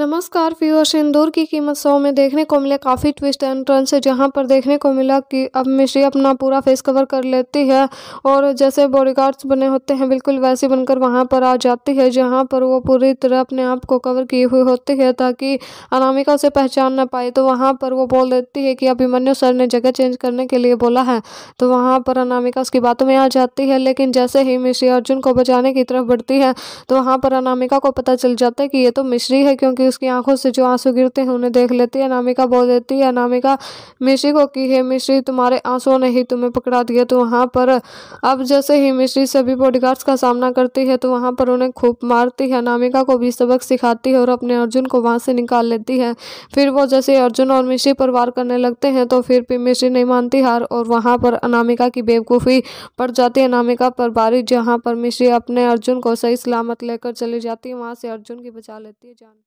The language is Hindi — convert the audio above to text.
नमस्कार व्यूअर सिंदूर की कीमत सौ में देखने को मिले काफ़ी ट्विस्ट एंड है जहां पर देखने को मिला कि अब मिश्री अपना पूरा फेस कवर कर लेती है और जैसे बॉडीगार्ड्स बने होते हैं बिल्कुल वैसे बनकर वहां पर आ जाती है जहां पर वो पूरी तरह अपने आप को कवर किए हुए होती है ताकि अनामिका उसे पहचान ना पाए तो वहाँ पर वो बोल देती है कि अभिमन्यु सर ने जगह चेंज करने के लिए बोला है तो वहाँ पर अनामिका उसकी बातों में आ जाती है लेकिन जैसे ही मिश्री अर्जुन को बचाने की तरफ बढ़ती है तो वहाँ पर अनामिका को पता चल जाता है कि ये तो मिश्री है क्योंकि उसकी आंखों से जो आंसू गिरते हैं उन्हें देख लेती है अनामिका बोल देती है अनामिका मिश्री को की है मिश्री तुम्हारे आंसुओं ने ही तुम्हें पकड़ा दिया तो वहाँ पर अब जैसे ही मिश्री सभी बॉडीगार्ड्स का सामना करती है तो वहाँ पर उन्हें खूब मारती है अनामिका को भी सबक सिखाती है और अपने अर्जुन को वहाँ से निकाल लेती है फिर वो जैसे अर्जुन और मिश्री पर वार करने लगते हैं तो फिर भी मिश्री नहीं मानती हार और वहाँ पर अनामिका की बेवकूफ़ी पड़ जाती है अनामिका पर बारिश जहाँ पर मिश्री अपने अर्जुन को सही सलामत लेकर चली जाती है वहाँ से अर्जुन की बचा लेती है जान